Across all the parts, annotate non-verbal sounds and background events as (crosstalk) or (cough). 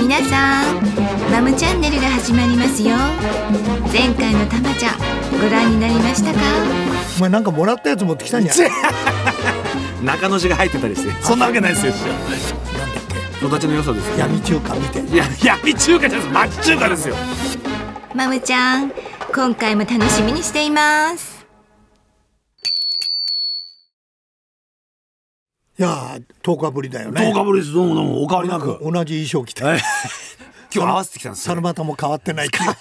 皆さんマムチャンネルが始まりますよ前回のたまちゃんご覧になりましたかお前なんかもらったやつ持ってきたんや (laughs) 中野字が入ってたりしてそんなわけないですよなだっけ野立の良さです、闇中華見て闇中華じゃないです町中華ですよマムちゃん今回も楽しみにしていますいや10日ぶりだよね10日ぶりですどうもどうもお変わりなく同じ衣装着て、えー、今日合わせてきたんですよ猿股も変わってないから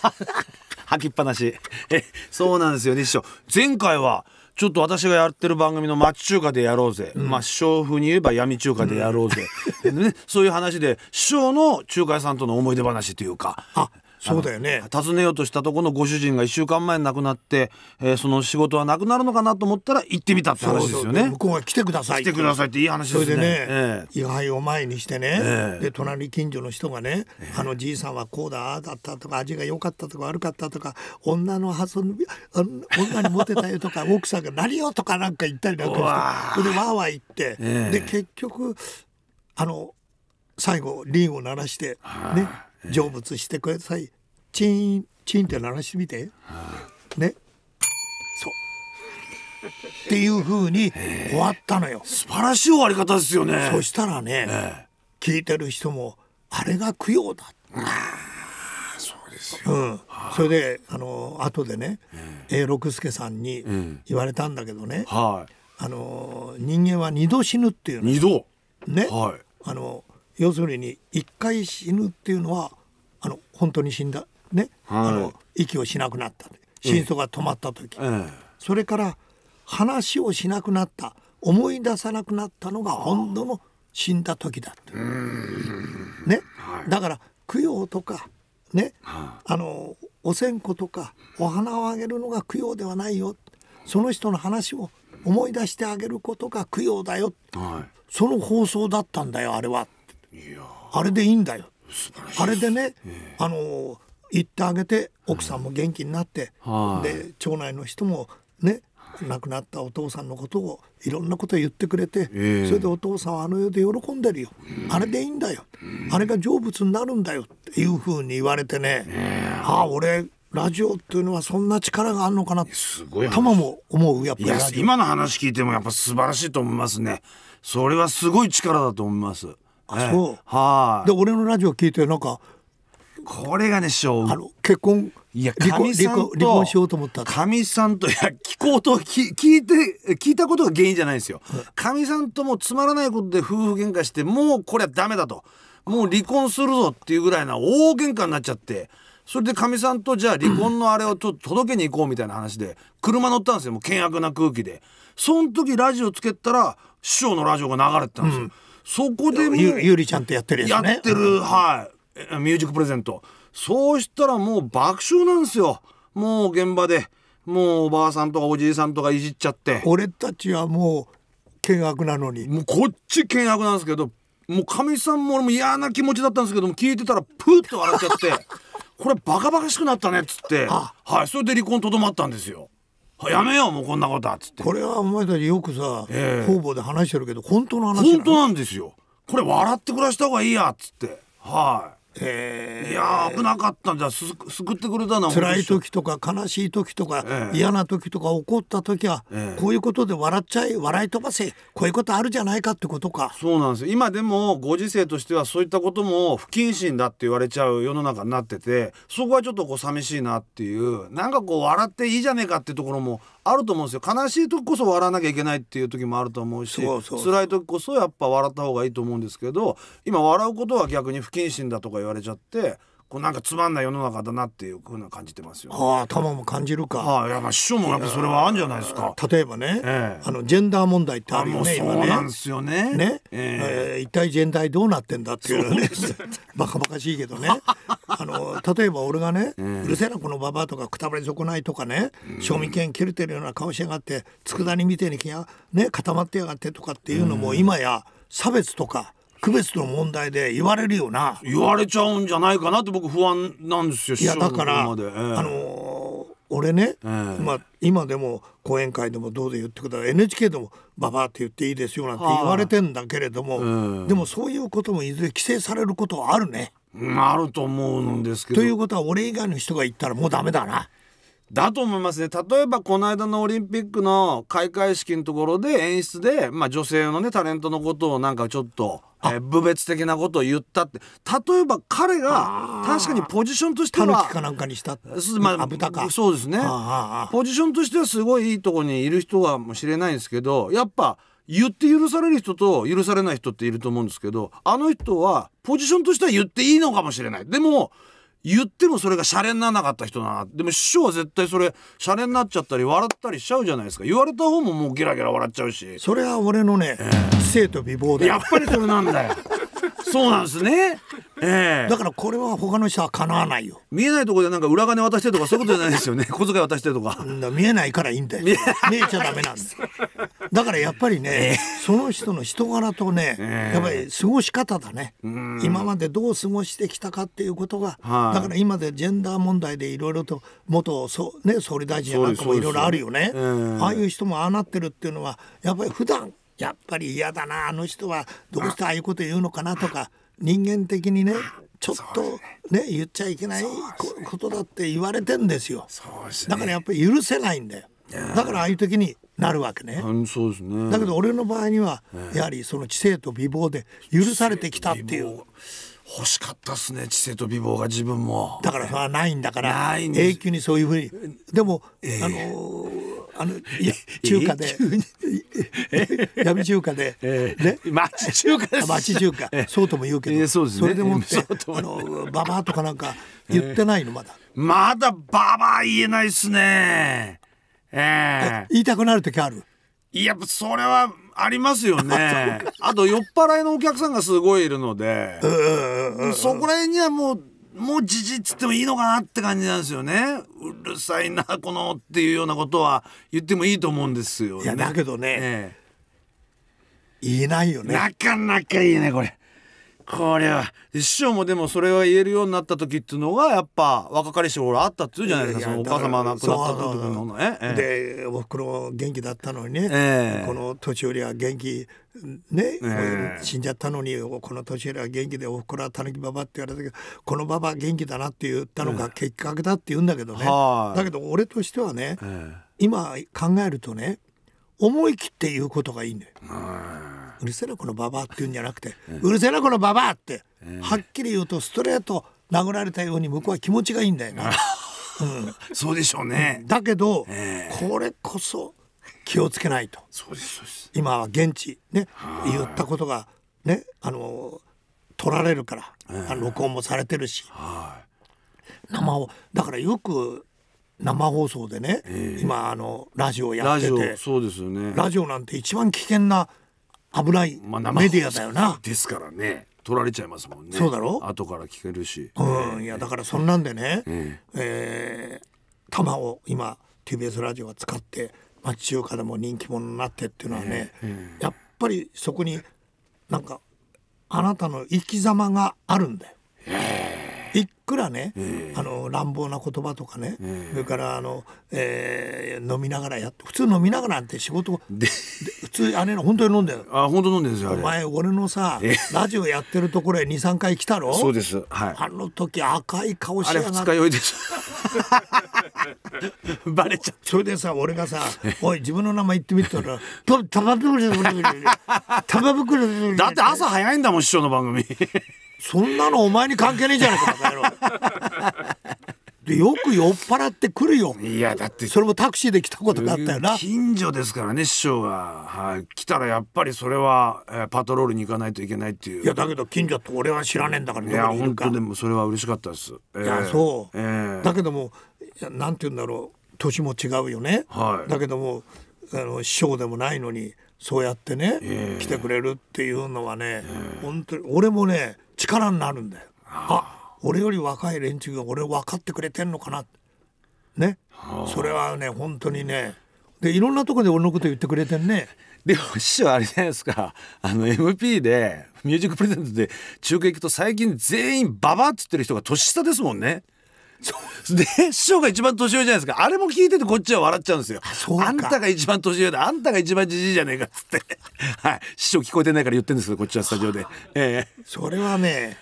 (laughs) 履きっぱなしえそうなんですよね師匠前回はちょっと私がやってる番組の町中華でやろうぜ、うん、まあ師匠風に言えば闇中華でやろうぜ、うん、ね、そういう話で師匠の中華屋さんとの思い出話というかあそうだよね訪ねようとしたところのご主人が1週間前に亡くなって、えー、その仕事はなくなるのかなと思ったら行ってみたって話ですよね向こうが来てください来てくださいっていい話ですねそれでね、えー、を前にしてね、えー、で隣近所の人がね、えー、あのじいさんはこうだああだったとか味が良かったとか悪かったとか女の遊び女にモテたよとか (laughs) 奥さんが何よとかなんか言ったりなんかしてそれでわーわー言って、で結局あの最後リンを鳴らしてね、成仏してくださいチーンチーンって鳴らしてみて、ねそうっていうふうに終わったのよ素晴らしい終わり方ですよねそしたらね、聞いてる人もあれが供養だそうですうん、それであの後でね、えー、六輔さんに言われたんだけどね、うん、はい、あの人間は二度死ぬっていう二度ね、はい、あの要するに一回死ぬっていうのはあの本当に死んだね、はい、あの息をしなくなった心臓が止まった時、それから話をしなくなった思い出さなくなったのが本当の死んだ時だってね、はい、だから供養とかね、はあのお線香とかお花をあげるのが供養ではないよその人の話を思い出してあげることが供養だよ、はい、その放送だったんだよあれはあれでいいんだよあれでね、えー、あの行ってあげて奥さんも元気になって、はい、で町内の人もね亡くなったお父さんのことをいろんなこと言ってくれて、えー、それでお父さんはあの世で喜んでるよ、うん、あれでいいんだよ、うん、あれが成仏になるんだよっていうふうに言われてね、えー、ああ俺ラジオっていうのはそんな力があるのかなすごい玉も思うやっぱり今の話聞いてもやっぱ素晴らしいと思いますねそれはすごい力だと思いますあそう、はい。で俺のラジオ聞いてなんかこれがね師匠あの結婚いや離婚離婚離婚しようと思ったかみさんといや聞こうと聞聞いて聞いたことが原因じゃないんですよかみ、はい、さんともつまらないことで夫婦喧嘩してもうこれはダメだともう離婚するぞっていうぐらいな大喧嘩になっちゃってそれでかみさんとじゃあ離婚のあれを届けに行こうみたいな話で車乗ったんですよもう険悪な空気でその時ラジオつけたら師匠のラジオが流れてたんですよ、うんそこでもゆゆりちゃんとやってるやつねやってるはいミュージックプレゼントそうしたらもう爆笑なんですよもう現場でもうおばあさんとかおじいさんとかいじっちゃって俺たちはもう険悪なのにもうこっち険悪なんですけどもうかみさんも俺も嫌な気持ちだったんですけども聞いてたらプーって笑っちゃって (laughs) これバカバカしくなったねっつってはいそれで離婚とどまったんですよ。やめようもうこんなことは」っつってこれはお前たちよくさ、えー、方々で話してるけど本当の話本当なんですよこれ笑って暮らした方がいいやっつってはいいや危なかったんじゃす救ってくれたな辛い時とか悲しい時とか、嫌な時とか怒った時は、こういうことで笑っちゃい笑い飛ばせこういうことあるじゃないかってことかそうなんです今でもご時世としてはそういったことも不謹慎だって言われちゃう世の中になっててそこはちょっとこう寂しいなっていうなんかこう笑っていいじゃねえかっていうところもあると思うんですよ悲しい時こそ笑わなきゃいけないっていう時もあると思うしそうそう辛い時こそやっぱ笑った方がいいと思うんですけど今笑うことは逆に不謹慎だとか言われちゃってこうなんかつまんない世の中だなっていうふうな感じてますよ、ね。ああ、頭も感じるか。ああ、やっぱ師匠もやっぱそれはあるんじゃないですか。例えばね、ええ、あのジェンダー問題ってあるよね。そうなんですよね。ね、ええー、一体全体どうなってんだっていうね。う (laughs) バカバカしいけどね。の例えば俺がね、うるせえなこのババアとかくたばり損ないとかね、うん、賞味期限切れてるような顔しやがって佃煮みてえに気が、ね、固まってやがってとかっていうのも、今や差別とか区別の問題で言われるよな言われちゃうんじゃないかなって僕不安なんですよいやだから、えー、あのー、俺ね、えー、まあ、今でも講演会でもどうで言ってくだは、NHK でも「ババアって言っていいですよ」なんて言われてんだけれども、えー、でもそういうこともいずれ規制されることはあるね。あると思うんですけど。ということは俺以外の人が行ったらもうダメだな。だと思いますね例えばこの間のオリンピックの開会式のところで演出で、まあ、女性のねタレントのことをなんかちょっと、えー、侮蔑的なことを言ったって例えば彼が確かにポジションとしてはタヌかなんかにしたまあ、豚かそうですねポジションとしてはすごいいいとこにいる人かもしれないんですけどやっぱ言って許される人と許されない人っていると思うんですけどあの人はポジションとしては言っていいのかもしれないでも言ってもそれがシャレにならなかった人だなでも師匠は絶対それシャレになっちゃったり笑ったりしちゃうじゃないですか言われた方ももうギラギラ笑っちゃうしそれは俺のね、えー、生と美貌だやっぱりそれなんだよ (laughs) そうなんですね。ええー、だからこれは他の人は叶わないよ。見えないところでなんか裏金渡してとかそういうことじゃないですよね。小遣い渡してとか。見えないからいいんだよ。見えちゃダメなんです。だからやっぱりね、その人の人柄とね、やっぱり過ごし方だね、今までどう過ごしてきたかっていうことが、だから今でジェンダー問題でいろいろと元そ、ね、総理大臣やなんかもいろいろあるよね、ああいう人もああなってるっていうのはやっぱり普段やっぱり嫌だなあの人はどうしてああいうこと言うのかなとか人間的にねちょっとね言っちゃいけないことだって言われてんですよだからやっぱり許せないんだよだからああいう時になるわけね。そうですねだけど俺の場合にはやはりその知性と美貌で許されてきたっていう。欲しかったっすね知性と美貌が自分もだからそれはないんだから永久にそういうふうにでも、えー、あのあの中華で、えー、(laughs) 闇中華で、えー、ね町中華です町中華、そうとも言うけど、えーそうね、それでもってあのババアとかなんか言ってないのまだ、まだババア言えないっすねええ (laughs) 言いたくなる時あるいやそれはありますよね (laughs) あと酔っ払いのお客さんがすごいいるのでそこら辺にはもうもうじじっつってもいいのかなって感じなんですよねうるさいなこのっていうようなことは言ってもいいと思うんですよ、ね、いやだけどね、ええ、言えないよねなかなかいいねこれこりゃ師匠もでもそれは言えるようになった時っていうのがやっぱ若かりし頃あったっつうじゃないですかそのお母様亡くなった時のね。でおふくろ元気だったのにね、えー、この年寄りは元気ね、えー、死んじゃったのにこの年寄りは元気でおふくろはたぬきばばって言われたけどこのばば元気だなって言ったのが結けだって言うんだけどね、えー、だけど俺としてはね、今考えるとね思い切って言うことがいいんだよ。うるせえなこのババアって言うんじゃなくて、うるせえなこのババアって、はっきり言うとストレート殴られたように向こうは気持ちがいいんだよな、うん、そうでしょうねだけど、これこそ気をつけないとそうです今は現地ね言ったことがねあの取られるから、え録音もされてるし、生をだからよく生放送でね、えー、今あのラジオやっててラジオそうですよねラジオなんて一番危険な危ないメディアだよな、まあ、ですからね取られちゃいますもんねそうだろ後から聞けるし、うん、えー、いやだからそんなんでね、えー、えー、玉を今 TBS ラジオは使って町中華でも人気者になってっていうのはね、えー、やっぱりそこになんかあなたの生き様があるんだよ。えーいくらね、あの乱暴な言葉とかね、それからあの、えー、飲みながらやって普通飲みながらなんて仕事で普通姉の本当に飲んだよあ本当飲んでるんですよお前俺のさ、ラジオやってるところへ23回来たろそうです、はい、あの時赤い顔しやがって (laughs) バレちゃそれでさ俺がさ「おい自分の名前言ってみ」って言ったら「玉袋だって朝早いんだもん師匠の番組そんなのお前に関係ねえじゃないか (laughs) でよく酔っ払ってくるよいやだってそれもタクシーで来たことがあったよな近所ですからね師匠は、はい、来たらやっぱりそれは、えー、パトロールに行かないといけないっていういやだけど近所って俺は知らねえんだからねいや本当でもそれは嬉しかったです、えー、いやそう、えー、だけどもなんて言うんだろう年も違うよね、はい、だけどもあの師匠でもないのにそうやってね、えー、来てくれるっていうのはね、えー、本当に俺もね力になるんだよ。あ俺より若い連中が俺分かってくれてんのかなねそれはね本当にねでいろんなとこで俺のこと言ってくれてんね。(laughs) でも師匠あれじゃないですかあの MP でミュージックプレゼントで中継行くと最近全員ババアっつってる人が年下ですもんね。(laughs) で師匠が一番年上じゃないですかあれも聞いててこっちは笑っちゃうんですよあんたが一番年上であんたが一番じじいじゃねえかっつって (laughs) はい師匠聞こえてないから言ってるんですけどこっちはスタジオで、ええー、それはね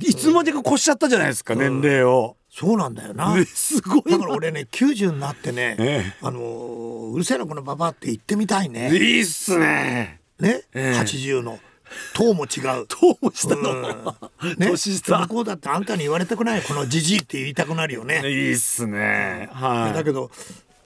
いつまでか越しちゃったじゃないですか、うん、年齢を。そうなんだよな。すごい。だから俺ね、九十になってね、ええ、あのうるせえなこのババって言ってみたいね。いいっすね。ね、八、え、十、の。党も違う党も下の、ね、年下向こうだってあんたに言われたくないこのじじいって言いたくなるよね (laughs) いいっすね、はい、だけど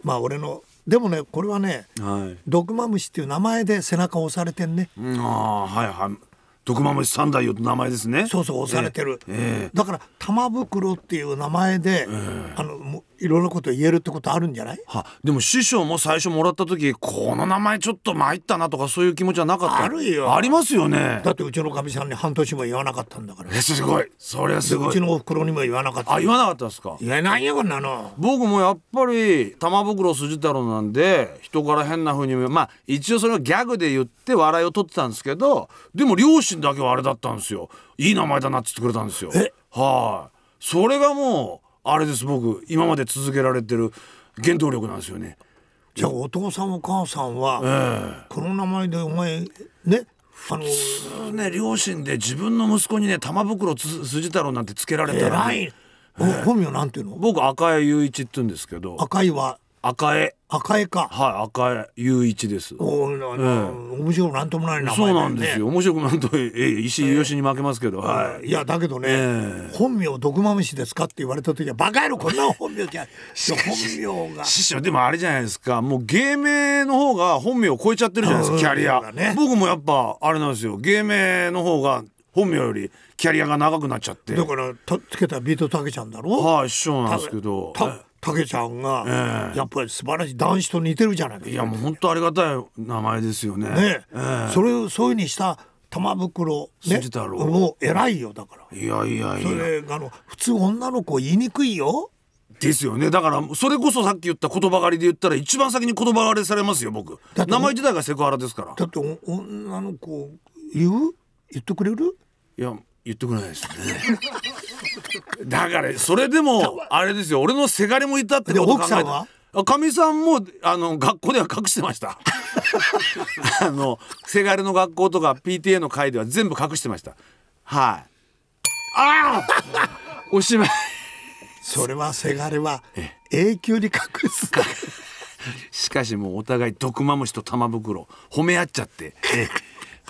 まあ俺のでもねこれはね、はい、ドクマムシっていう名前で背中を押されてんね、ああはいはいドクマムシ三代よって名前ですねそうそう押されてる、えー、だから玉袋っていう名前で、えー、あのもいろんなこと言えるってことあるんじゃないはでも師匠も最初もらった時この名前ちょっと参ったなとかそういう気持ちはなかったあるよありますよねだってうちのかみさんに半年も言わなかったんだからすごいそれはすごいうちのお袋にも言わなかったあ言わなかったですか言えないよこんなの僕もやっぱり玉袋筋太郎なんで人から変なふうにまあ一応それはギャグで言って笑いを取ってたんですけどでも両親だけはあれだったんですよいい名前だなっつってくれたんですよはい、それがもうあれです僕今まで続けられてる原動力なんですよね。じゃあお父さんお母さんは、この名前でお前ねあのー、ね両親で自分の息子にね玉袋筋太郎なんてつけられたら、ね、えらい、えー、本名なんていうの僕赤井雄一って言うんですけど赤いは赤江赤江かはい赤江雄一ですおお、え面白くなんともない名前、ね、そうなんですよ面白くなんと、ええ、石井義に負けますけど、えー、はい、いやだけどね、えー、本名毒まむしですかって言われた時はバカ野郎こんな本名じゃ本名が師匠でもあれじゃないですかもう芸名の方が本名を超えちゃってるじゃないですかキャリア、ね、僕もやっぱあれなんですよ芸名の方が本名よりキャリアが長くなっちゃってだからたつけたビートたけちゃんだろはい師匠なんですけどたたけちゃんが、やっぱり素晴らしい男子と似てるじゃないですか。いやもう本当ありがたい名前ですよね。ね、えー、それをそういうにした玉袋ね、もう偉いよだから。いやいやいや。それあの普通女の子言いにくいよ。ですよねだからそれこそさっき言った言葉狩りで言ったら一番先に言葉狩りされますよ僕名前自体がセクハラですからだって女の子言う言ってくれるいや言ってくれないですよねだからそれでもあれですよ俺のせがれもいたってこと奥さんはかみさんもあの学校では隠してました (laughs) あのせがれの学校とか PTA の会では全部隠してましたはいああおしまいそれはせがれは永久に隠すか (laughs) しかしもうお互い毒まムしと玉袋褒め合っちゃって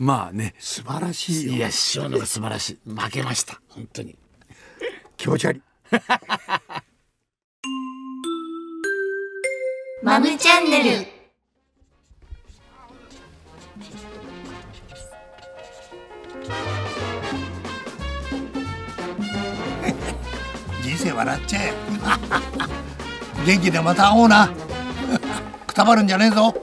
まあね素晴らしいよいや師匠のが素晴らしい負けました本当に気持ち悪い (laughs) マムチャンネル人生笑っちゃえ元気でまた会おうなくたばるんじゃねえぞ